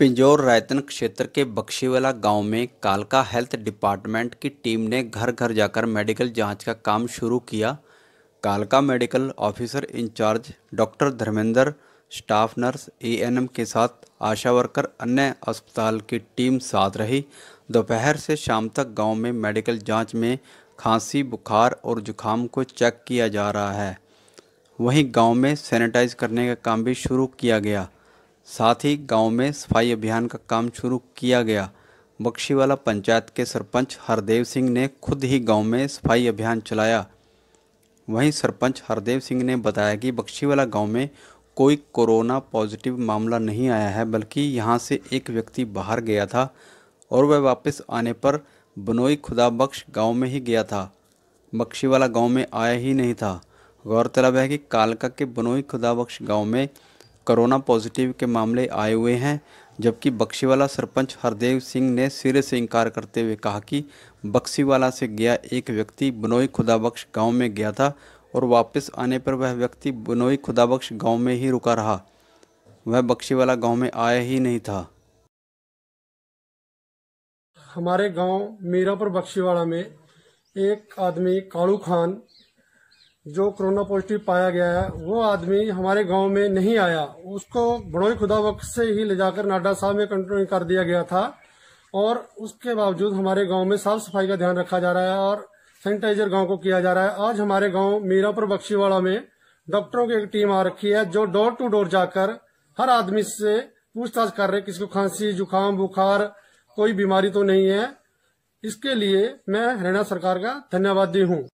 पिंजौर रायतन क्षेत्र के बक्शीवाला गांव में कालका हेल्थ डिपार्टमेंट की टीम ने घर घर जाकर मेडिकल जांच का काम शुरू किया कालका medical officer incharge doctor Dharmendra staff nurse ANM के साथ आशा वर्कर अन्य अस्पताल की टीम साथ रही दोपहर से शाम तक गांव में मेडिकल जांच में खांसी बुखार और जुखाम को चेक किया जा रहा है वहीं गाँव में सैनिटाइज करने का काम भी शुरू किया गया साथ ही गांव में सफाई अभियान का काम शुरू किया गया बख्शीवाला पंचायत के सरपंच हरदेव सिंह ने खुद ही गांव में सफाई अभियान चलाया वहीं सरपंच हरदेव सिंह ने बताया कि बख्शीवाला गांव में कोई कोरोना पॉजिटिव मामला नहीं आया है बल्कि यहां से एक व्यक्ति बाहर गया था और वह वापस आने पर बनोई खुदा बख्श गाँव में ही गया था बख्शीवाला गाँव में आया ही नहीं था गौरतलब है कि कालका के बनोई खुदाबख्श गाँव में कोरोना पॉजिटिव के मामले आए हुए हैं जबकि बक्सीवाला सरपंच हरदेव सिंह ने सिरे से इनकार करते हुए कहा कि बक्सीवाला से गया एक व्यक्ति बनोई खुदाबख्श गांव में गया था और वापस आने पर वह व्यक्ति बनोई खुदाबख्श गांव में ही रुका रहा वह बक्सीवाला गांव में आया ही नहीं था हमारे गांव मीरापुर बक्सीवाड़ा में एक आदमी कालू खान जो कोरोना पॉजिटिव पाया गया है वो आदमी हमारे गांव में नहीं आया उसको बड़ोई खुदा वक्त से ही ले जाकर नाडा साहब में कंट्रोल कर दिया गया था और उसके बावजूद हमारे गांव में साफ सफाई का ध्यान रखा जा रहा है और सैनिटाइजर गांव को किया जा रहा है आज हमारे गांव मीरापुर बख्शीवाड़ा में डॉक्टरों की एक टीम आ रखी है जो डोर टू डोर जाकर हर आदमी से पूछताछ कर रहे किसी को खांसी जुकाम बुखार कोई बीमारी तो नहीं है इसके लिए मैं हरियाणा सरकार का धन्यवाद दी हूँ